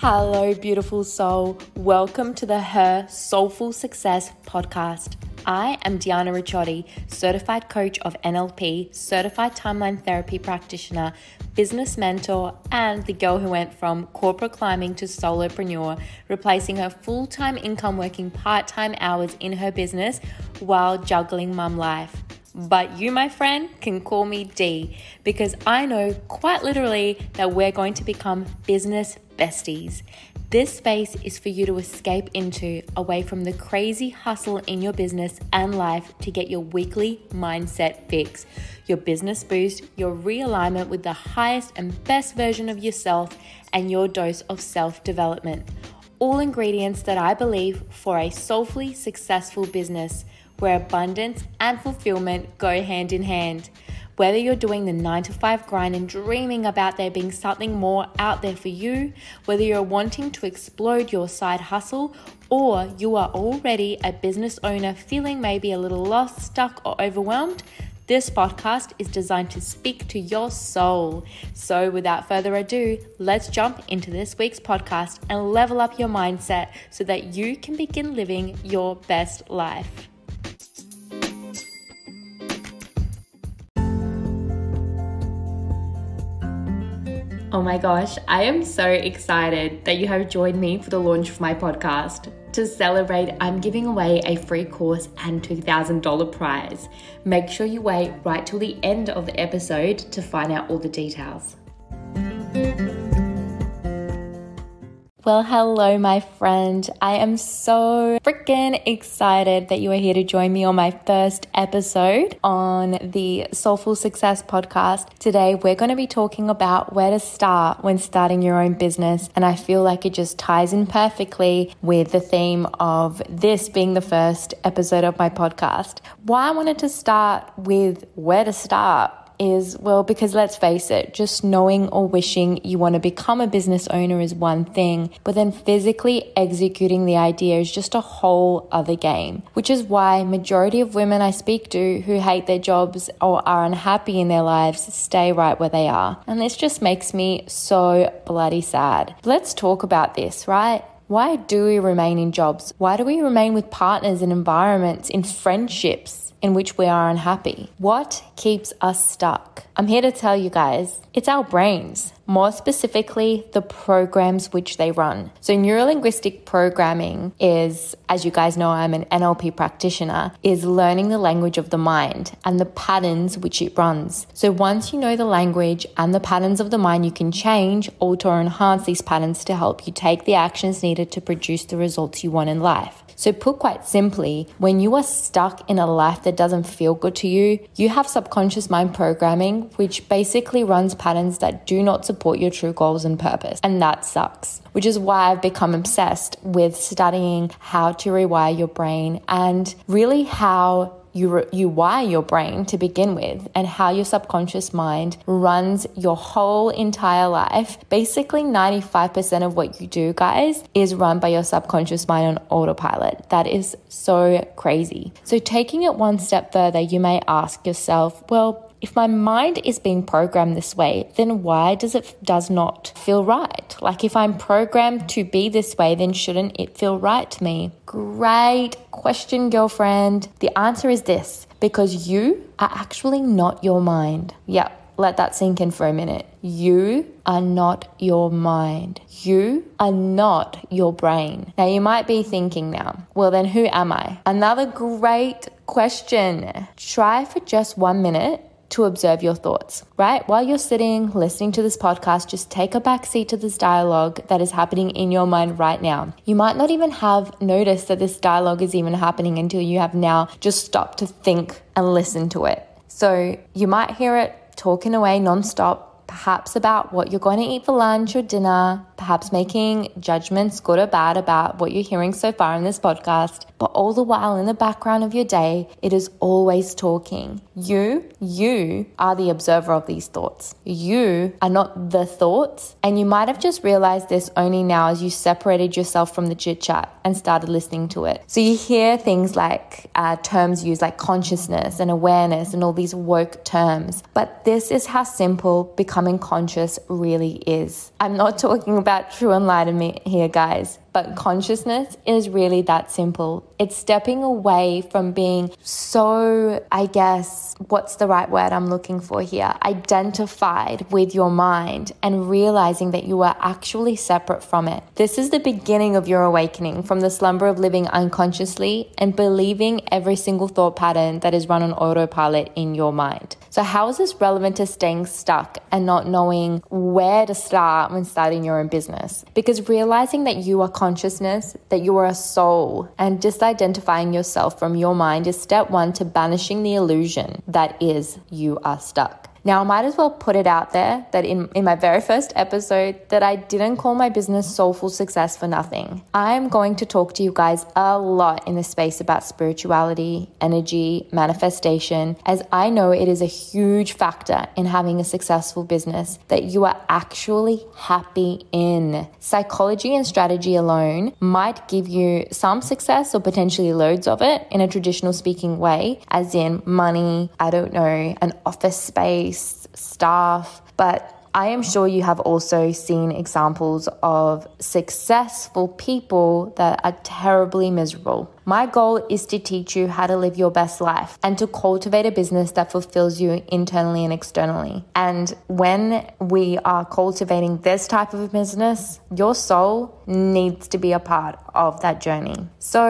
Hello, beautiful soul. Welcome to the Her Soulful Success podcast. I am Diana Ricciotti, certified coach of NLP, certified timeline therapy practitioner, business mentor, and the girl who went from corporate climbing to solopreneur, replacing her full time income working part time hours in her business while juggling mum life. But you, my friend, can call me D because I know quite literally that we're going to become business besties. This space is for you to escape into away from the crazy hustle in your business and life to get your weekly mindset fix, your business boost, your realignment with the highest and best version of yourself, and your dose of self development. All ingredients that I believe for a soulfully successful business where abundance and fulfillment go hand in hand. Whether you're doing the 9 to 5 grind and dreaming about there being something more out there for you, whether you're wanting to explode your side hustle, or you are already a business owner feeling maybe a little lost, stuck, or overwhelmed, this podcast is designed to speak to your soul. So, without further ado, let's jump into this week's podcast and level up your mindset so that you can begin living your best life. Oh my gosh, I am so excited that you have joined me for the launch of my podcast. To celebrate, I'm giving away a free course and $2,000 prize. Make sure you wait right till the end of the episode to find out all the details. Well, hello, my friend. I am so freaking excited that you are here to join me on my first episode on the Soulful Success podcast. Today, we're going to be talking about where to start when starting your own business. And I feel like it just ties in perfectly with the theme of this being the first episode of my podcast. Why I wanted to start with where to start is well, because let's face it, just knowing or wishing you want to become a business owner is one thing, but then physically executing the idea is just a whole other game, which is why majority of women I speak to who hate their jobs or are unhappy in their lives stay right where they are. And this just makes me so bloody sad. Let's talk about this, right? Why do we remain in jobs? Why do we remain with partners and environments, in friendships in which we are unhappy? What keeps us stuck? I'm here to tell you guys it's our brains more specifically, the programs which they run. So, neurolinguistic programming is, as you guys know, I'm an NLP practitioner, is learning the language of the mind and the patterns which it runs. So, once you know the language and the patterns of the mind, you can change, alter, or enhance these patterns to help you take the actions needed to produce the results you want in life. So, put quite simply, when you are stuck in a life that doesn't feel good to you, you have subconscious mind programming, which basically runs patterns that do not support your true goals and purpose. And that sucks, which is why I've become obsessed with studying how to rewire your brain and really how you, re- you wire your brain to begin with and how your subconscious mind runs your whole entire life. Basically, 95% of what you do, guys, is run by your subconscious mind on autopilot. That is so crazy. So, taking it one step further, you may ask yourself, well, if my mind is being programmed this way, then why does it does not feel right? Like if I'm programmed to be this way, then shouldn't it feel right to me? Great question, girlfriend. The answer is this because you are actually not your mind. Yep, let that sink in for a minute. You are not your mind. You are not your brain. Now, you might be thinking now, well, then who am I? Another great question. Try for just one minute to observe your thoughts, right? While you're sitting listening to this podcast, just take a back seat to this dialogue that is happening in your mind right now. You might not even have noticed that this dialogue is even happening until you have now just stopped to think and listen to it. So you might hear it talking away nonstop perhaps about what you're going to eat for lunch or dinner, perhaps making judgments, good or bad, about what you're hearing so far in this podcast. But all the while in the background of your day, it is always talking. You, you are the observer of these thoughts. You are not the thoughts. And you might have just realized this only now as you separated yourself from the chit chat and started listening to it. So you hear things like uh, terms used like consciousness and awareness and all these woke terms. But this is how simple becomes becoming conscious really is. I'm not talking about true enlightenment here, guys but consciousness is really that simple. It's stepping away from being so, I guess, what's the right word I'm looking for here? Identified with your mind and realizing that you are actually separate from it. This is the beginning of your awakening from the slumber of living unconsciously and believing every single thought pattern that is run on autopilot in your mind. So, how is this relevant to staying stuck and not knowing where to start when starting your own business? Because realizing that you are conscious consciousness that you are a soul, and disidentifying yourself from your mind is step one to banishing the illusion that is, you are stuck. Now, I might as well put it out there that in, in my very first episode that I didn't call my business soulful success for nothing. I am going to talk to you guys a lot in the space about spirituality, energy, manifestation, as I know it is a huge factor in having a successful business that you are actually happy in. Psychology and strategy alone might give you some success or potentially loads of it in a traditional speaking way, as in money, I don't know, an office space, police, staff, but I am sure you have also seen examples of successful people that are terribly miserable. My goal is to teach you how to live your best life and to cultivate a business that fulfills you internally and externally. And when we are cultivating this type of business, your soul needs to be a part of that journey. So,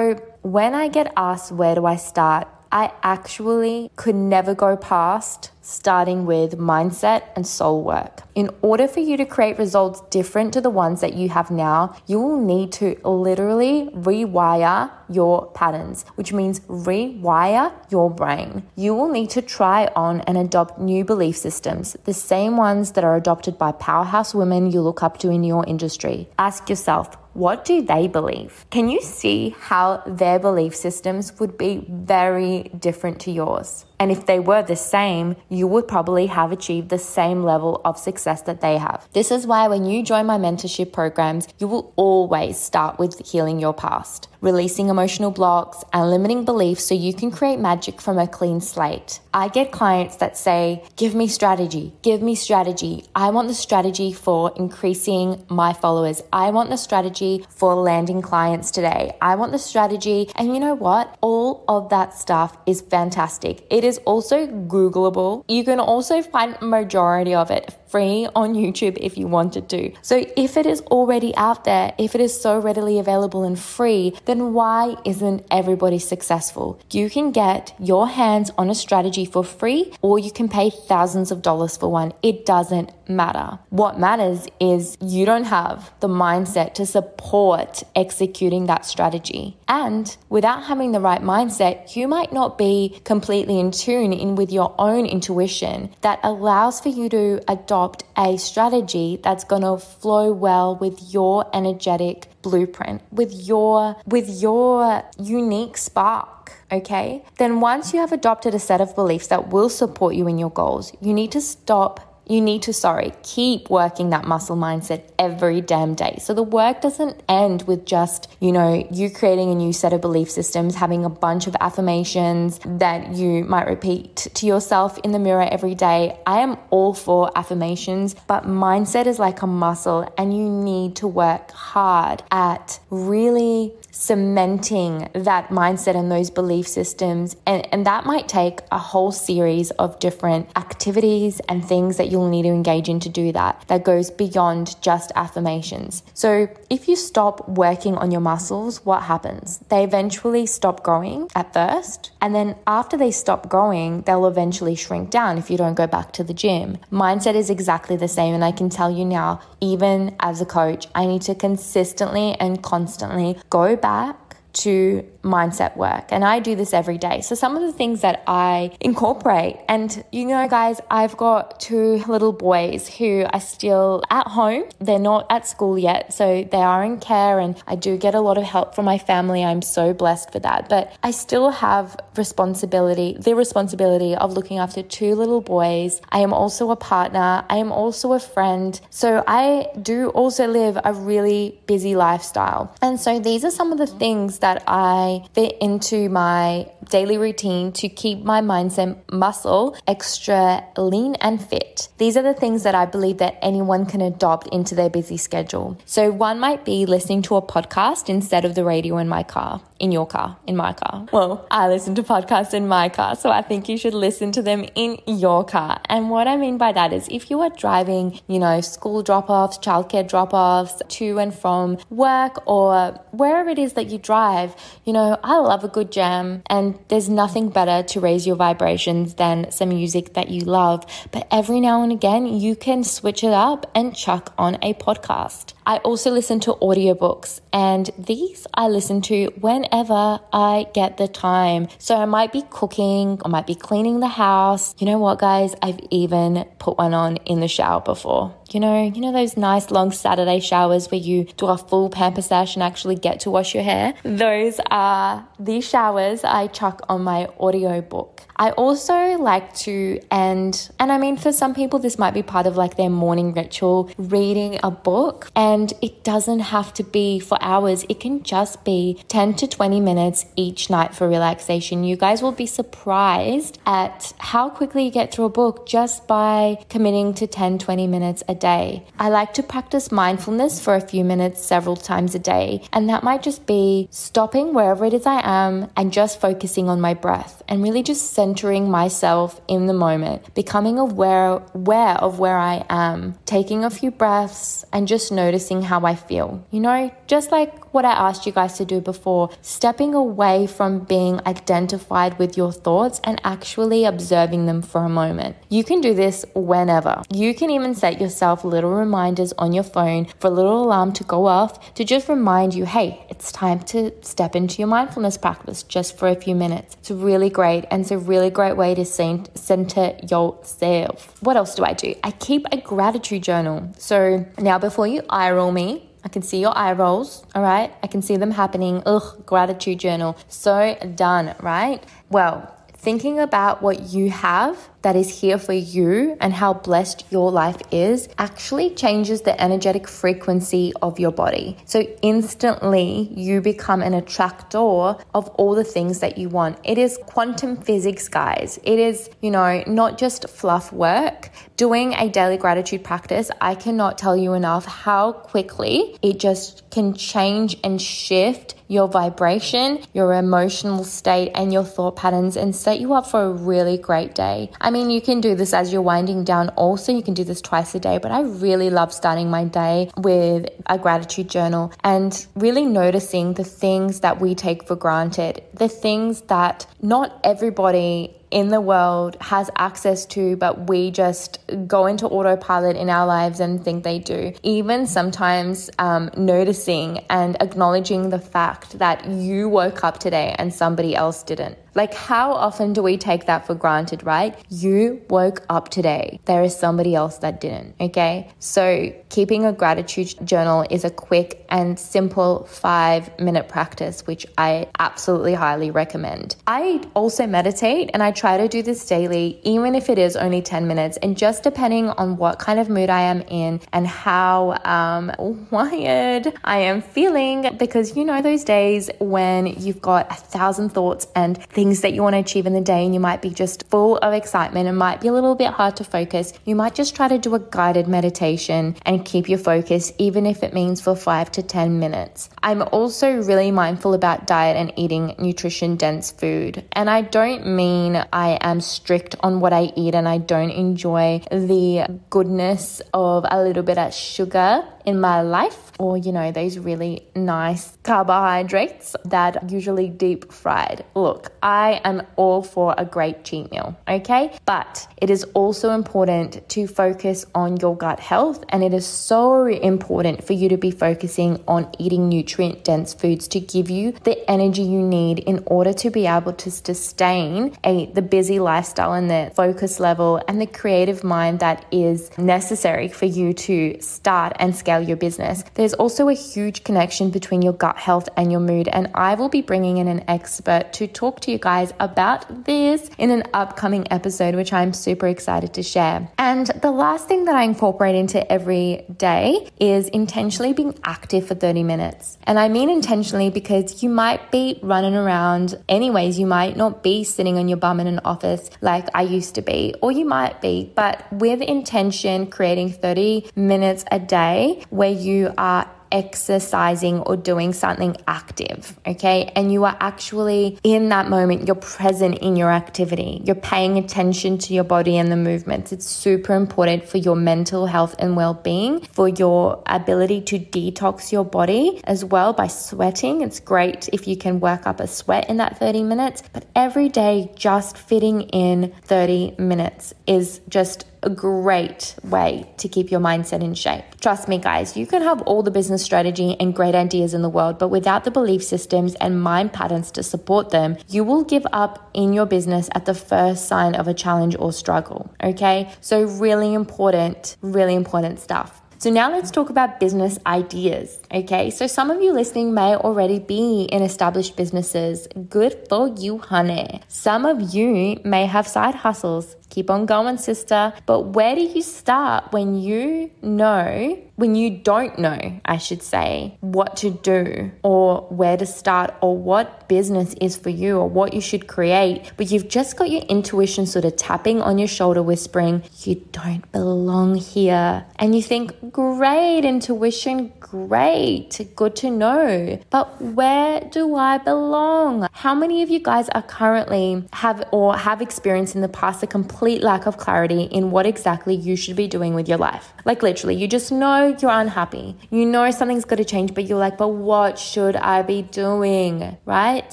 when I get asked, where do I start? I actually could never go past starting with mindset and soul work. In order for you to create results different to the ones that you have now, you will need to literally rewire your patterns, which means rewire your brain. You will need to try on and adopt new belief systems, the same ones that are adopted by powerhouse women you look up to in your industry. Ask yourself, what do they believe? Can you see how their belief systems would be very different to yours? And if they were the same, you would probably have achieved the same level of success that they have. This is why when you join my mentorship programs, you will always start with healing your past, releasing emotional blocks and limiting beliefs so you can create magic from a clean slate. I get clients that say, Give me strategy, give me strategy. I want the strategy for increasing my followers. I want the strategy for landing clients today. I want the strategy. And you know what? All of that stuff is fantastic. It is also Googleable. You can also find majority of it free on YouTube if you wanted to. So if it is already out there, if it is so readily available and free, then why isn't everybody successful? You can get your hands on a strategy for free or you can pay thousands of dollars for one. It doesn't matter. What matters is you don't have the mindset to support executing that strategy. And without having the right mindset, you might not be completely in tune in with your own intuition that allows for you to adopt a strategy that's going to flow well with your energetic blueprint, with your with your unique spark okay? Then once you have adopted a set of beliefs that will support you in your goals, you need to stop you need to, sorry, keep working that muscle mindset every damn day. So the work doesn't end with just, you know, you creating a new set of belief systems, having a bunch of affirmations that you might repeat to yourself in the mirror every day. I am all for affirmations, but mindset is like a muscle and you need to work hard at really cementing that mindset and those belief systems. And, and that might take a whole series of different activities and things that you'll need to engage in to do that, that goes beyond just affirmations. So if you stop working on your muscles, what happens? They eventually stop growing at first. And then after they stop growing, they'll eventually shrink down if you don't go back to the gym. Mindset is exactly the same. And I can tell you now, even as a coach, I need to consistently and constantly go back that to mindset work. And I do this every day. So, some of the things that I incorporate, and you know, guys, I've got two little boys who are still at home. They're not at school yet. So, they are in care, and I do get a lot of help from my family. I'm so blessed for that. But I still have responsibility the responsibility of looking after two little boys. I am also a partner, I am also a friend. So, I do also live a really busy lifestyle. And so, these are some of the things that I fit into my daily routine to keep my mindset muscle extra lean and fit. These are the things that I believe that anyone can adopt into their busy schedule. So one might be listening to a podcast instead of the radio in my car, in your car, in my car. Well, I listen to podcasts in my car, so I think you should listen to them in your car. And what I mean by that is if you are driving, you know, school drop-offs, childcare drop-offs, to and from work or wherever it is that you drive five. You know, I love a good jam, and there's nothing better to raise your vibrations than some music that you love. But every now and again, you can switch it up and chuck on a podcast. I also listen to audiobooks, and these I listen to whenever I get the time. So I might be cooking, I might be cleaning the house. You know what, guys? I've even put one on in the shower before. You know, you know those nice long Saturday showers where you do a full pamper sash and actually get to wash your hair? Those are the showers I chuck on my audiobook. I also like to end, and I mean, for some people, this might be part of like their morning ritual, reading a book. And and it doesn't have to be for hours, it can just be 10 to 20 minutes each night for relaxation. You guys will be surprised at how quickly you get through a book just by committing to 10 20 minutes a day. I like to practice mindfulness for a few minutes several times a day, and that might just be stopping wherever it is I am and just focusing on my breath and really just centering myself in the moment, becoming aware, aware of where I am, taking a few breaths and just noticing noticing how I feel. You know, just like what I asked you guys to do before, stepping away from being identified with your thoughts and actually observing them for a moment. You can do this whenever. You can even set yourself little reminders on your phone for a little alarm to go off to just remind you, hey, it's time to step into your mindfulness practice just for a few minutes. It's really great and it's a really great way to center yourself. What else do I do? I keep a gratitude journal. So now before you iron spiral me. I can see your eye rolls, all right? I can see them happening. Ugh, gratitude journal. So done, right? Well, thinking about what you have that is here for you and how blessed your life is actually changes the energetic frequency of your body. So instantly you become an attractor of all the things that you want. It is quantum physics, guys. It is, you know, not just fluff work. Doing a daily gratitude practice, I cannot tell you enough how quickly it just can change and shift your vibration, your emotional state, and your thought patterns and set you up for a really great day. I mean, you can do this as you're winding down, also. You can do this twice a day, but I really love starting my day with a gratitude journal and really noticing the things that we take for granted, the things that not everybody in the world has access to, but we just go into autopilot in our lives and think they do. Even sometimes um, noticing and acknowledging the fact that you woke up today and somebody else didn't. Like, how often do we take that for granted, right? You woke up today. There is somebody else that didn't, okay? So, keeping a gratitude journal is a quick and simple five minute practice, which I absolutely highly recommend. I also meditate and I try to do this daily, even if it is only 10 minutes, and just depending on what kind of mood I am in and how um, wired I am feeling, because you know, those days when you've got a thousand thoughts and things that you want to achieve in the day and you might be just full of excitement. It might be a little bit hard to focus. You might just try to do a guided meditation and keep your focus, even if it means for five to 10 minutes. I'm also really mindful about diet and eating nutrition dense food. And I don't mean I am strict on what I eat and I don't enjoy the goodness of a little bit of sugar in my life, or you know, those really nice carbohydrates that usually deep fried. Look, I am all for a great cheat meal, okay? But it is also important to focus on your gut health, and it is so important for you to be focusing on eating nutrient dense foods to give you the energy you need in order to be able to sustain a the busy lifestyle and the focus level and the creative mind that is necessary for you to start and scale scale your business. There's also a huge connection between your gut health and your mood, and I will be bringing in an expert to talk to you guys about this in an upcoming episode, which I'm super excited to share. And the last thing that I incorporate into every day is intentionally being active for 30 minutes. And I mean intentionally because you might be running around anyways, you might not be sitting on your bum in an office like I used to be, or you might be, but with intention, creating 30 minutes a day where you are exercising or doing something active, okay? And you are actually in that moment, you're present in your activity, you're paying attention to your body and the movements. It's super important for your mental health and well being, for your ability to detox your body as well by sweating. It's great if you can work up a sweat in that 30 minutes, but every day, just fitting in 30 minutes is just a great way to keep your mindset in shape. Trust me, guys, you can have all the business strategy and great ideas in the world, but without the belief systems and mind patterns to support them, you will give up in your business at the first sign of a challenge or struggle. Okay, so really important, really important stuff. So, now let's talk about business ideas. Okay, so some of you listening may already be in established businesses. Good for you, honey. Some of you may have side hustles. Keep on going, sister. But where do you start when you know, when you don't know, I should say, what to do or where to start or what business is for you or what you should create, but you've just got your intuition sort of tapping on your shoulder, whispering, you don't belong here. And you think, great intuition, great, good to know. But where do I belong? How many of you guys are currently have or have experienced in the past a complete complete lack of clarity in what exactly you should be doing with your life. Like, literally, you just know you're unhappy. You know something's got to change, but you're like, but what should I be doing? Right?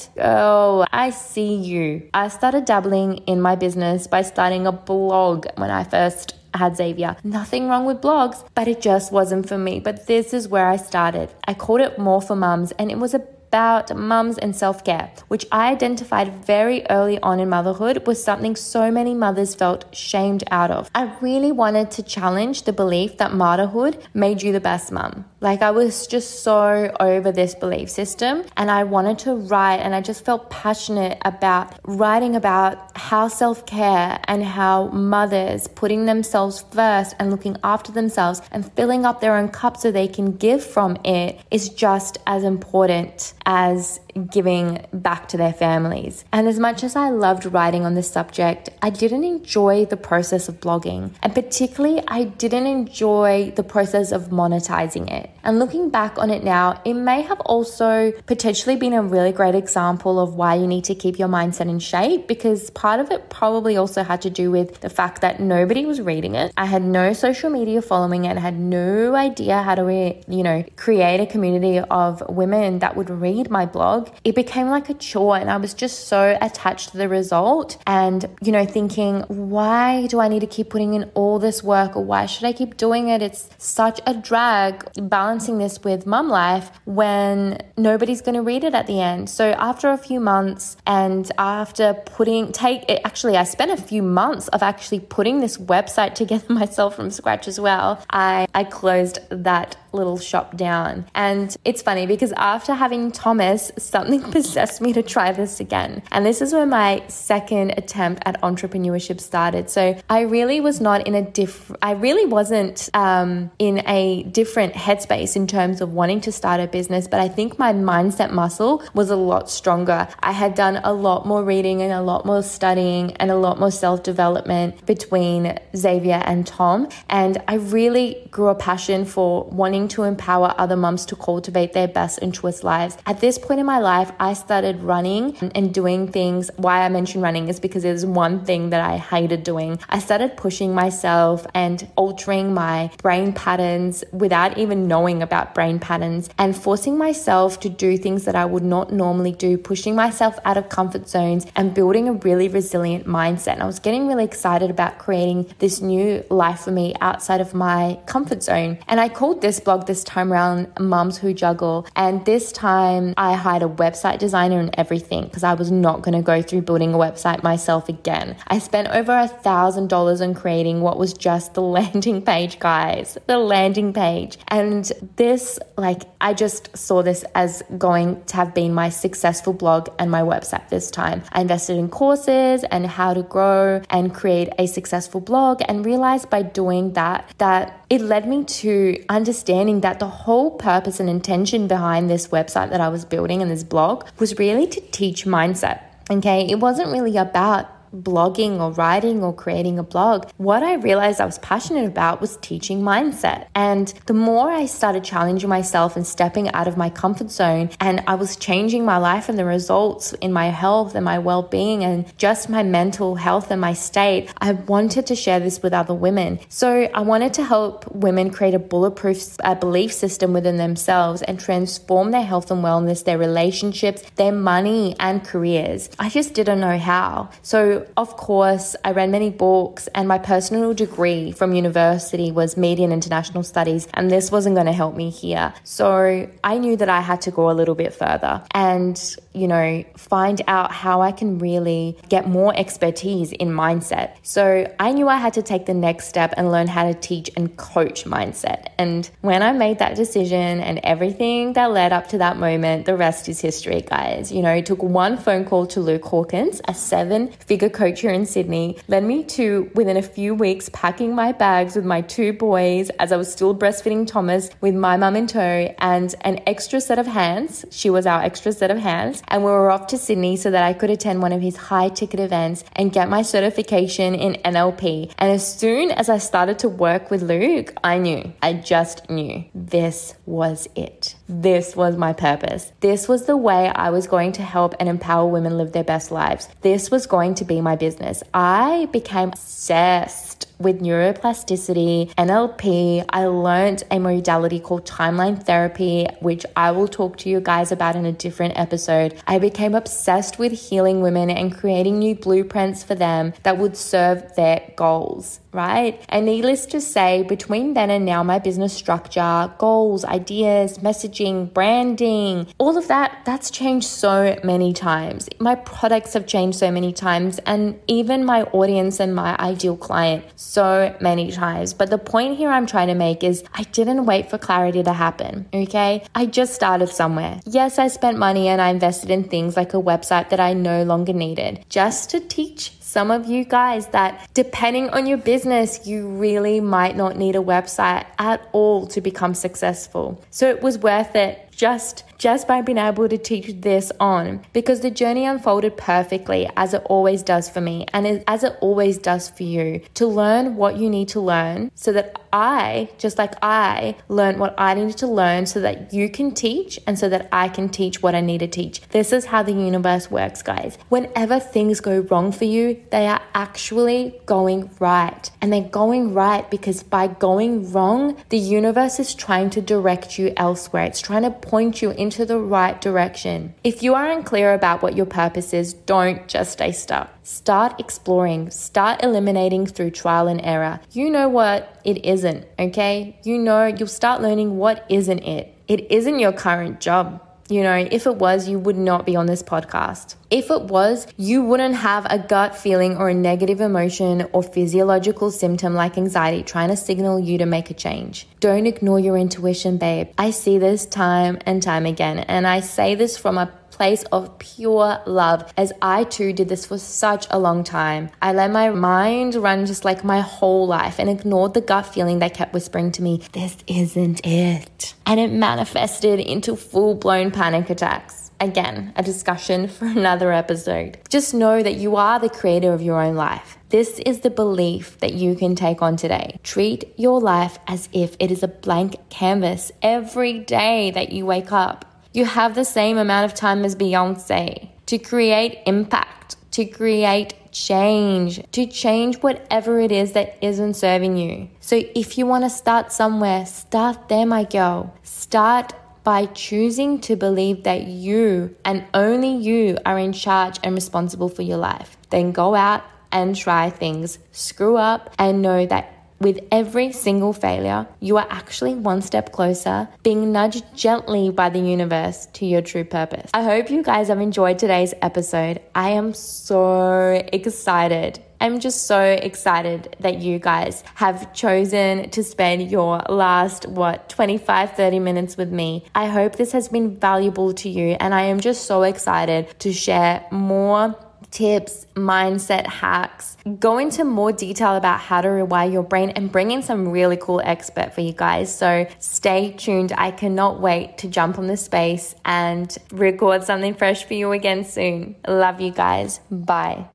Oh, I see you. I started dabbling in my business by starting a blog when I first had Xavier. Nothing wrong with blogs, but it just wasn't for me. But this is where I started. I called it More for Mums, and it was a about mums and self care, which I identified very early on in motherhood was something so many mothers felt shamed out of. I really wanted to challenge the belief that motherhood made you the best mum. Like, I was just so over this belief system, and I wanted to write, and I just felt passionate about writing about how self care and how mothers putting themselves first and looking after themselves and filling up their own cup so they can give from it is just as important as giving back to their families. And as much as I loved writing on this subject, I didn't enjoy the process of blogging. And particularly, I didn't enjoy the process of monetizing it. And looking back on it now, it may have also potentially been a really great example of why you need to keep your mindset in shape because part of it probably also had to do with the fact that nobody was reading it. I had no social media following and had no idea how to, you know, create a community of women that would read my blog blog, it became like a chore and I was just so attached to the result and, you know, thinking, why do I need to keep putting in all this work or why should I keep doing it? It's such a drag balancing this with mum life when nobody's going to read it at the end. So after a few months and after putting, take, actually, I spent a few months of actually putting this website together myself from scratch as well. I, I closed that little shop down. And it's funny because after having Thomas, something possessed me to try this again. And this is where my second attempt at entrepreneurship started. So I really was not in a diff, I really wasn't um, in a different headspace in terms of wanting to start a business, but I think my mindset muscle was a lot stronger. I had done a lot more reading and a lot more studying and a lot more self development between Xavier and Tom. And I really grew a passion for wanting to empower other moms to cultivate their best and lives. At this point in my life, I started running and doing things. Why I mentioned running is because it is one thing that I hated doing. I started pushing myself and altering my brain patterns without even knowing about brain patterns and forcing myself to do things that I would not normally do, pushing myself out of comfort zones and building a really resilient mindset. And I was getting really excited about creating this new life for me outside of my comfort zone. And I called this blog this time around, moms Who Juggle. And this time I hired a website designer and everything because I was not going to go through building a website myself again. I spent over a thousand dollars on creating what was just the landing page, guys. The landing page. And this, like, I just saw this as going to have been my successful blog and my website this time. I invested in courses and how to grow and create a successful blog and realized by doing that that it led me to understand learning that the whole purpose and intention behind this website that I was building and this blog was really to teach mindset. Okay, it wasn't really about blogging or writing or creating a blog, what I realized I was passionate about was teaching mindset. And the more I started challenging myself and stepping out of my comfort zone, and I was changing my life and the results in my health and my well being and just my mental health and my state, I wanted to share this with other women. So I wanted to help women create a bulletproof uh, belief system within themselves and transform their health and wellness, their relationships, their money, and careers. I just didn't know how. So of course, I read many books, and my personal degree from university was media and international studies, and this wasn't going to help me here. So I knew that I had to go a little bit further and, you know, find out how I can really get more expertise in mindset. So I knew I had to take the next step and learn how to teach and coach mindset. And when I made that decision and everything that led up to that moment, the rest is history, guys. You know, it took one phone call to Luke Hawkins, a seven figure coach here in Sydney led me to within a few weeks packing my bags with my two boys as I was still breastfeeding Thomas with my mum in tow and an extra set of hands. She was our extra set of hands. And we were off to Sydney so that I could attend one of his high ticket events and get my certification in NLP. And as soon as I started to work with Luke, I knew, I just knew this was it. This was my purpose. This was the way I was going to help and empower women live their best lives. This was going to be my business. I became obsessed with neuroplasticity, NLP. I learned a modality called timeline therapy, which I will talk to you guys about in a different episode. I became obsessed with healing women and creating new blueprints for them that would serve their goals right? And needless to say, between then and now, my business structure, goals, ideas, messaging, branding, all of that, that's changed so many times. My products have changed so many times, and even my audience and my ideal client so many times. But the point here I'm trying to make is I didn't wait for clarity to happen, okay? I just started somewhere. Yes, I spent money and I invested in things like a website that I no longer needed just to teach some of you guys that depending on your business, you really might not need a website at all to become successful. So it was worth it just just by being able to teach this on because the journey unfolded perfectly as it always does for me and as it always does for you to learn what you need to learn so that I just like I learned what I needed to learn so that you can teach and so that I can teach what I need to teach. This is how the universe works, guys. Whenever things go wrong for you, they are actually going right. And they're going right because by going wrong, the universe is trying to direct you elsewhere. It's trying to point you into the right direction. If you are unclear about what your purpose is, don't just stay stuck. Start exploring, start eliminating through trial and error. You know what it isn't, okay? You know, you'll start learning what isn't it. It isn't your current job. You know, if it was, you would not be on this podcast. If it was, you wouldn't have a gut feeling or a negative emotion or physiological symptom like anxiety trying to signal you to make a change. Don't ignore your intuition, babe. I see this time and time again, and I say this from a place of pure love, as I too did this for such a long time. I let my mind run just like my whole life and ignored the gut feeling that kept whispering to me, This isn't it. And it manifested into full blown panic attacks again, a discussion for another episode. Just know that you are the creator of your own life. This is the belief that you can take on today. Treat your life as if it is a blank canvas every day that you wake up. You have the same amount of time as Beyonce to create impact, to create change, to change whatever it is that isn't serving you. So if you want to start somewhere, start there, my girl. Start by choosing to believe that you and only you are in charge and responsible for your life. Then go out and try things, screw up, and know that with every single failure, you are actually one step closer, being nudged gently by the universe to your true purpose. I hope you guys have enjoyed today's episode. I am so excited. I'm just so excited that you guys have chosen to spend your last, what, 25, 30 minutes with me. I hope this has been valuable to you, and I am just so excited to share more tips, mindset hacks, go into more detail about how to rewire your brain and bring in some really cool expert for you guys. So stay tuned. I cannot wait to jump on the space and record something fresh for you again soon. Love you guys. Bye.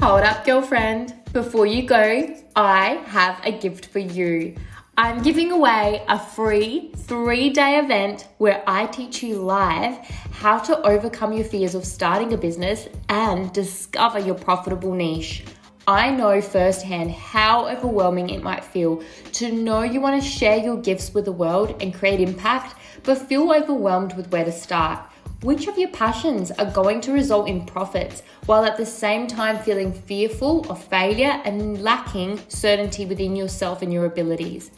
Hold up, girlfriend. Before you go, I have a gift for you. I'm giving away a free three day event where I teach you live how to overcome your fears of starting a business and discover your profitable niche. I know firsthand how overwhelming it might feel to know you want to share your gifts with the world and create impact, but feel overwhelmed with where to start. Which of your passions are going to result in profits while at the same time feeling fearful of failure and lacking certainty within yourself and your abilities?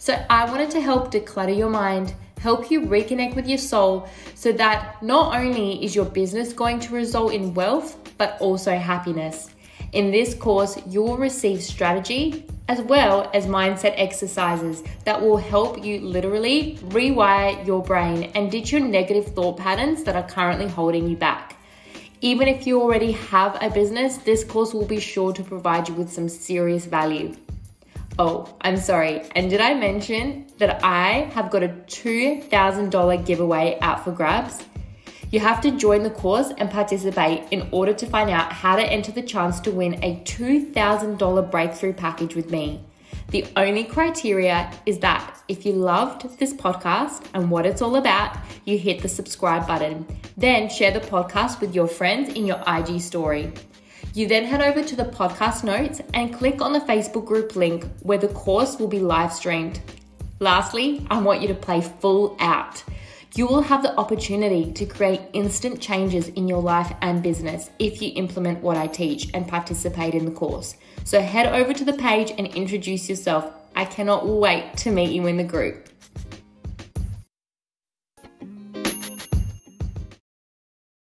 So I wanted to help declutter your mind, help you reconnect with your soul, so that not only is your business going to result in wealth, but also happiness. In this course, you will receive strategy as well as mindset exercises that will help you literally rewire your brain and ditch your negative thought patterns that are currently holding you back. Even if you already have a business, this course will be sure to provide you with some serious value. Oh, I'm sorry. And did I mention that I have got a $2,000 giveaway out for grabs? You have to join the course and participate in order to find out how to enter the chance to win a $2,000 breakthrough package with me. The only criteria is that if you loved this podcast and what it's all about, you hit the subscribe button. Then share the podcast with your friends in your IG story. You then head over to the podcast notes and click on the Facebook group link where the course will be live streamed. Lastly, I want you to play full out. You will have the opportunity to create instant changes in your life and business if you implement what I teach and participate in the course. So head over to the page and introduce yourself. I cannot wait to meet you in the group.